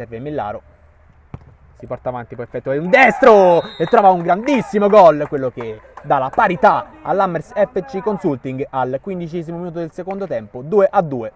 serve Millaro. Si porta avanti, poi effettua un destro e trova un grandissimo gol, quello che dà la parità all'Hammers FC Consulting al quindicesimo minuto del secondo tempo, 2 a 2.